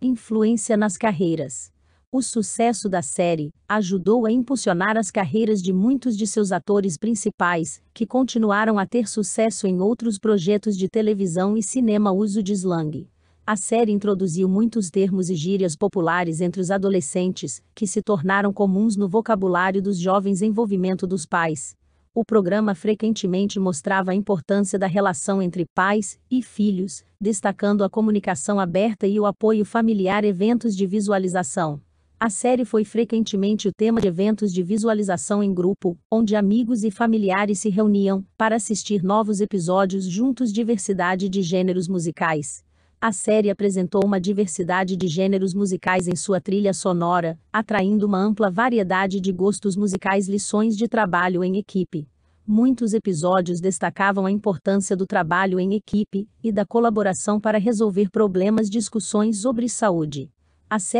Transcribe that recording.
Influência nas carreiras. O sucesso da série ajudou a impulsionar as carreiras de muitos de seus atores principais, que continuaram a ter sucesso em outros projetos de televisão e cinema. Uso de slang. A série introduziu muitos termos e gírias populares entre os adolescentes, que se tornaram comuns no vocabulário dos jovens envolvimento dos pais, o programa frequentemente mostrava a importância da relação entre pais e filhos, destacando a comunicação aberta e o apoio familiar eventos de visualização. A série foi frequentemente o tema de eventos de visualização em grupo, onde amigos e familiares se reuniam para assistir novos episódios juntos diversidade de gêneros musicais. A série apresentou uma diversidade de gêneros musicais em sua trilha sonora, atraindo uma ampla variedade de gostos musicais lições de trabalho em equipe. Muitos episódios destacavam a importância do trabalho em equipe e da colaboração para resolver problemas discussões sobre saúde. A série